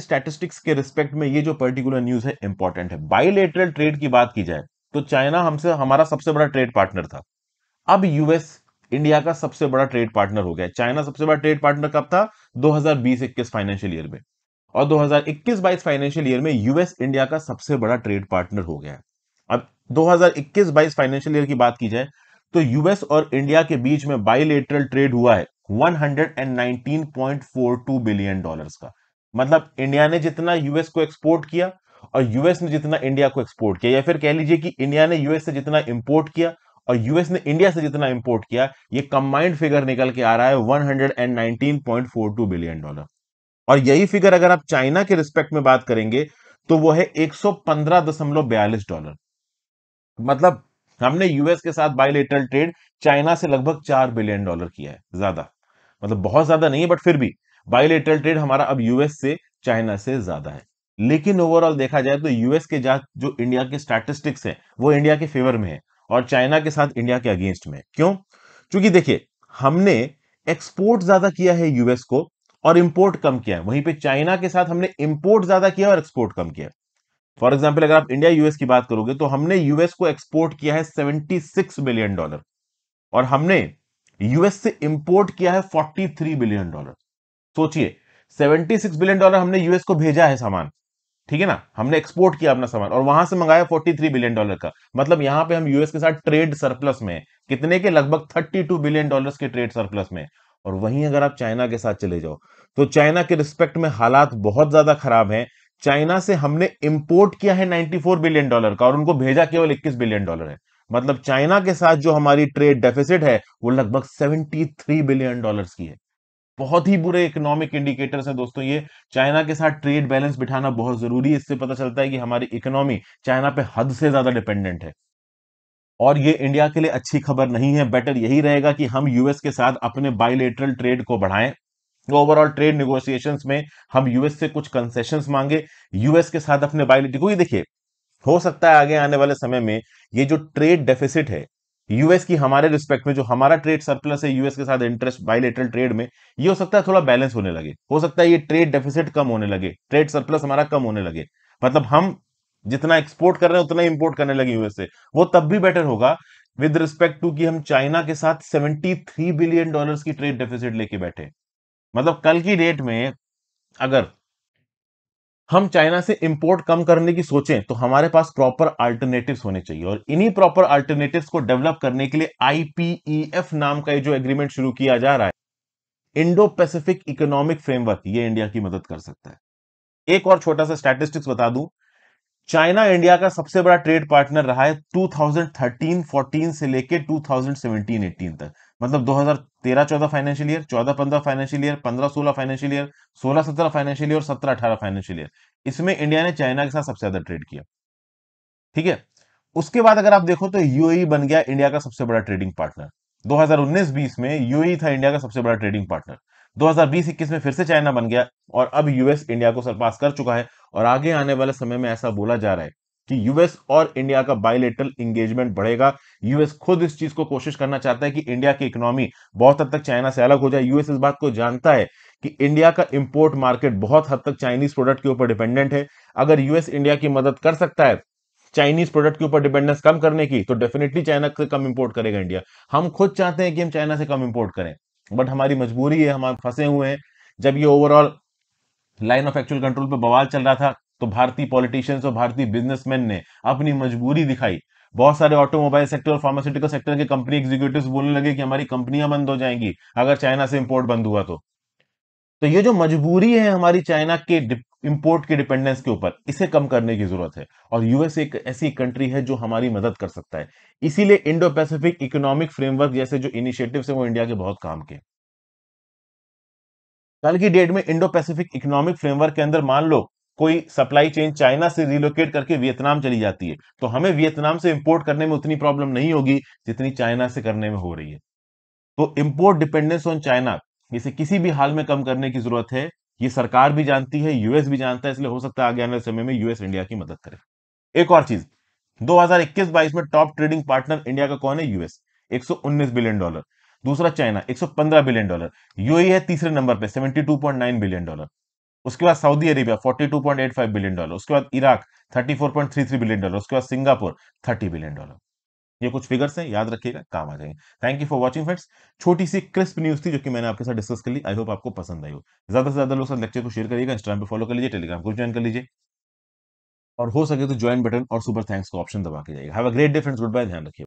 statistics के respect में ये जो पर्टिकुलर न्यूज है इंपॉर्टेंट है बायोलेटरल ट्रेड की बात की जाए तो चाइना हमसे हमारा सबसे बड़ा ट्रेड पार्टनर था अब यूएस इंडिया का सबसे बड़ा ट्रेड पार्टनर हो गया चाइना सबसे बड़ा ट्रेड पार्टनर कब था 2020-21 फाइनेंशियल ईयर में और 2021-22 फाइनेंशियल ईयर में यूएस इंडिया का सबसे बड़ा ट्रेड पार्टनर हो गया अब 2021-22 फाइनेंशियल ईयर की बात की जाए तो यूएस और इंडिया के बीच में बायोलेटरल ट्रेड हुआ है 119.42 बिलियन डॉलर्स का मतलब इंडिया ने जितना यूएस को एक्सपोर्ट किया और यूएस ने जितना इंडिया को एक्सपोर्ट किया या फिर कह लीजिए कि इंडिया ने यूएस से जितना इंपोर्ट किया और यूएस ने इंडिया से जितना इंपोर्ट किया ये कंबाइंड फिगर निकल के आ रहा है 119.42 बिलियन डॉलर और यही फिगर अगर आप चाइना के रिस्पेक्ट में बात करेंगे तो वो है 115.42 डॉलर मतलब हमने यूएस के साथ बायोलेटरल ट्रेड चाइना से लगभग चार बिलियन डॉलर किया है ज्यादा मतलब बहुत ज्यादा नहीं है बट फिर भी बायोलेटरल ट्रेड हमारा अब यूएस से चाइना से ज्यादा है लेकिन ओवरऑल देखा जाए तो यूएस के जात जो इंडिया के स्टैटिस्टिक्स है वो इंडिया के फेवर में है और चाइना के साथ इंडिया के अगेंस्ट में क्यों क्योंकि देखिए हमने एक्सपोर्ट ज्यादा किया है यूएस को और इंपोर्ट कम किया है वहीं पे चाइना के साथ हमने इंपोर्ट ज्यादा किया और एक्सपोर्ट कम किया फॉर एग्जाम्पल अगर आप इंडिया यूएस की बात करोगे तो हमने यूएस को एक्सपोर्ट किया है 76 बिलियन डॉलर और हमने यूएस से इंपोर्ट किया है 43 बिलियन डॉलर सोचिए 76 बिलियन डॉलर हमने यूएस को भेजा है सामान ठीक है ना हमने एक्सपोर्ट किया अपना सामान और वहां से मंगाया 43 बिलियन डॉलर का मतलब यहां पे हम यूएस के साथ ट्रेड सरप्लस में कितने के लगभग 32 बिलियन डॉलर्स के ट्रेड सरप्लस में और वहीं अगर आप चाइना के साथ चले जाओ तो चाइना के रिस्पेक्ट में हालात बहुत ज्यादा खराब है चाइना से हमने इंपोर्ट किया है नाइनटी बिलियन डॉलर का और उनको भेजा केवल इक्कीस बिलियन डॉलर है मतलब चाइना के साथ जो हमारी ट्रेड डेफिसिट है वो लगभग सेवेंटी बिलियन डॉलर की है बहुत ही बुरे इकोनॉमिक इंडिकेटर्स हैं दोस्तों ये चाइना के साथ ट्रेड बैलेंस बिठाना बहुत जरूरी है इससे पता चलता है कि हमारी इकोनॉमी चाइना पे हद से ज्यादा डिपेंडेंट है और ये इंडिया के लिए अच्छी खबर नहीं है बेटर यही रहेगा कि हम यूएस के साथ अपने बायोलेटरल ट्रेड को बढ़ाएं ओवरऑल ट्रेड निगोशिएशन में हम यूएस से कुछ कंसेशन मांगे यूएस के साथ अपने बायोलेटर को देखिए हो सकता है आगे आने वाले समय में ये जो ट्रेड डेफिसिट है यूएस की हमारे रिस्पेक्ट में जो हमारा ट्रेड सरप्लस है यूएस के साथ इंटरेस्ट बाइलेटरल ट्रेड में ये हो सकता है थोड़ा बैलेंस होने लगे हो सकता है ये ट्रेड डेफिसिट कम होने लगे ट्रेड सरप्लस हमारा कम होने लगे मतलब हम जितना एक्सपोर्ट कर रहे हैं उतना इंपोर्ट करने लगे यूएस से वो तब भी बेटर होगा विद रिस्पेक्ट टू कि हम चाइना के साथ 73 बिलियन डॉलर्स की ट्रेड डेफिसिट लेके बैठे मतलब कल की डेट में अगर हम चाइना से इंपोर्ट कम करने की सोचें तो हमारे पास प्रॉपर अल्टरनेटिव्स होने चाहिए और इन्हीं प्रॉपर अल्टरनेटिव्स को डेवलप करने के लिए आईपीईएफ e नाम का जो एग्रीमेंट शुरू किया जा रहा है इंडो पैसिफिक इकोनॉमिक फ्रेमवर्क ये इंडिया की मदद कर सकता है एक और छोटा सा स्टैटिस्टिक्स बता दूं चाइना इंडिया का सबसे बड़ा ट्रेड पार्टनर रहा है 2013-14 से लेके 2017-18 तक मतलब तेरह चौदह फाइनेंशियल ईयर चौदह पंद्रह फाइनेंशियल ईयर पंद्रह सोलह फाइनेंशियल ईयर सोलह सत्रह फाइनेंशियल ईयर और सत्रह अठारह फाइनेंशियल ईयर इसमें इंडिया ने चाइना के साथ सबसे ज्यादा ट्रेड किया ठीक है उसके बाद अगर आप देखो तो यूएई e बन गया इंडिया का सबसे बड़ा ट्रेडिंग पार्टनर 2019-20 में यूएई e था इंडिया का सबसे बड़ा ट्रेडिंग पार्टनर 2020-21 में फिर से चाइना बन गया और अब यूएस इंडिया को सरपास कर चुका है और आगे आने वाले समय में ऐसा बोला जा रहा है कि यूएस और इंडिया का बायोलेटरल इंगेजमेंट बढ़ेगा यूएस खुद इस चीज को कोशिश करना चाहता है कि इंडिया की इकोनॉमी बहुत हद तक चाइना से अलग हो जाए यूएस इस बात को जानता है कि इंडिया का इंपोर्ट मार्केट बहुत हद तक चाइनीज प्रोडक्ट के ऊपर डिपेंडेंट है अगर यूएस इंडिया की मदद कर सकता है चाइनीज प्रोडक्ट के ऊपर डिपेंडेंस कम करने की तो डेफिनेटली चाइना से कम इंपोर्ट करेगा इंडिया हम खुद चाहते हैं कि हम चाइना से कम इंपोर्ट करें बट हमारी मजबूरी है हम फंसे हुए हैं जब ये overall line of actual control पर बवाल चल रहा था तो भारतीय पॉलिटिशियंस और भारतीय बिजनेसमैन ने अपनी मजबूरी दिखाई बहुत सारे ऑटोमोबाइल सेक्टर और फार्मास्यूटिकल सेक्टर के कंपनी एग्जीक्यूटिव बोलने लगे कि हमारी कंपनियां बंद हो जाएंगी अगर चाइना से इंपोर्ट बंद हुआ तो तो ये जो मजबूरी है हमारी चाइना के इंपोर्ट के डिपेंडेंस के ऊपर इसे कम करने की जरूरत है और यूएस एक ऐसी कंट्री है जो हमारी मदद कर सकता है इसीलिए इंडो पैसिफिक इकोनॉमिक फ्रेमवर्क जैसे जो इनिशिएटिव्स है वो इंडिया के बहुत काम के कल की डेट में इंडो पैसिफिक इकोनॉमिक फ्रेमवर्क के अंदर मान लो कोई सप्लाई चेन चाइना से रिलोकेट करके वियतनाम चली जाती है तो हमें वियतनाम से इंपोर्ट करने में उतनी प्रॉब्लम नहीं होगी जितनी चाइना से करने में हो रही है तो इंपोर्ट डिपेंडेंस ऑन चाइना इसे किसी भी हाल में कम करने की जरूरत है ये सरकार भी जानती है यूएस भी जानता है इसलिए हो सकता है आगे आने समय में यूएस इंडिया की मदद करे एक और चीज 2021-22 में टॉप ट्रेडिंग पार्टनर इंडिया का कौन है यूएस 119 बिलियन डॉलर दूसरा चाइना 115 बिलियन डॉलर यूएई है तीसरे नंबर पे 72.9 बिलियन डॉलर उसके बाद सऊदी अरेबिया 42.85 बिलियन डॉलर उसके बाद इराक 34.33 बिलियन डॉलर उसके बाद सिंगापुर 30 बिलियन डॉलर ये कुछ फिगर्स हैं याद रखिएगा काम आ जाएंगे thank you for watching friends छोटी सी क्रिस्प न्यूज थी जो कि मैंने आपके साथ डिस्कस कर ली आई होप आपको पसंद आई हो ज्यादा से ज्यादा लोग लेक्चर को शेयर करिएगा इंस्टाग्राम पर फॉलो कर लीजिए टेलीग्राम ग्रुप ज्वाइन कर लीजिए और हो सके तो ज्वाइन बटन और सुपर थैंक्स का ऑप्शन दबा के जाएगा have a great difference goodbye ध्यान रखिए